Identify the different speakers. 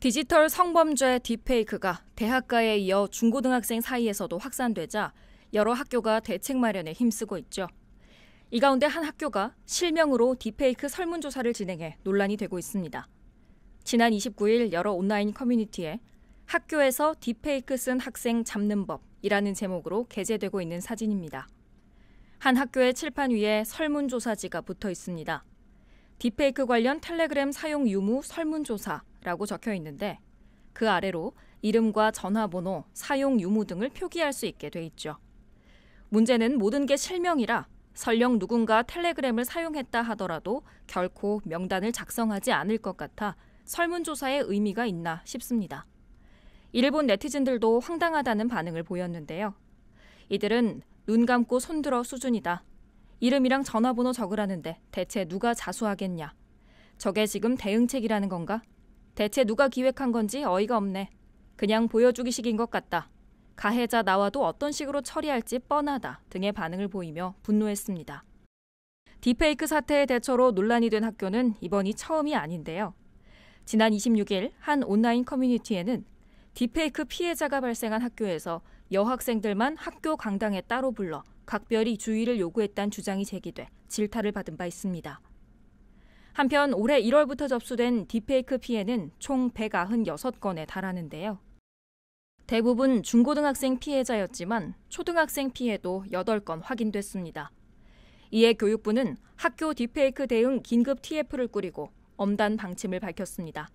Speaker 1: 디지털 성범죄 딥페이크가 대학가에 이어 중고등학생 사이에서도 확산되자 여러 학교가 대책 마련에 힘쓰고 있죠. 이 가운데 한 학교가 실명으로 딥페이크 설문조사를 진행해 논란이 되고 있습니다. 지난 29일 여러 온라인 커뮤니티에 학교에서 딥페이크 쓴 학생 잡는 법이라는 제목으로 게재되고 있는 사진입니다. 한 학교의 칠판 위에 설문조사지가 붙어 있습니다. 딥페이크 관련 텔레그램 사용 유무 설문조사 라고 적혀 있는데 그 아래로 이름과 전화번호, 사용 유무 등을 표기할 수 있게 돼 있죠. 문제는 모든 게 실명이라 설령 누군가 텔레그램을 사용했다 하더라도 결코 명단을 작성하지 않을 것 같아 설문조사의 의미가 있나 싶습니다. 일본 네티즌들도 황당하다는 반응을 보였는데요. 이들은 눈 감고 손들어 수준이다. 이름이랑 전화번호 적으라는데 대체 누가 자수하겠냐. 저게 지금 대응책이라는 건가? 대체 누가 기획한 건지 어이가 없네. 그냥 보여주기식인 것 같다. 가해자 나와도 어떤 식으로 처리할지 뻔하다 등의 반응을 보이며 분노했습니다. 디페이크 사태의 대처로 논란이 된 학교는 이번이 처음이 아닌데요. 지난 26일 한 온라인 커뮤니티에는 디페이크 피해자가 발생한 학교에서 여학생들만 학교 강당에 따로 불러 각별히 주의를 요구했다는 주장이 제기돼 질타를 받은 바 있습니다. 한편 올해 1월부터 접수된 딥페이크 피해는 총 196건에 달하는데요. 대부분 중고등학생 피해자였지만 초등학생 피해도 8건 확인됐습니다. 이에 교육부는 학교 딥페이크 대응 긴급 TF를 꾸리고 엄단 방침을 밝혔습니다.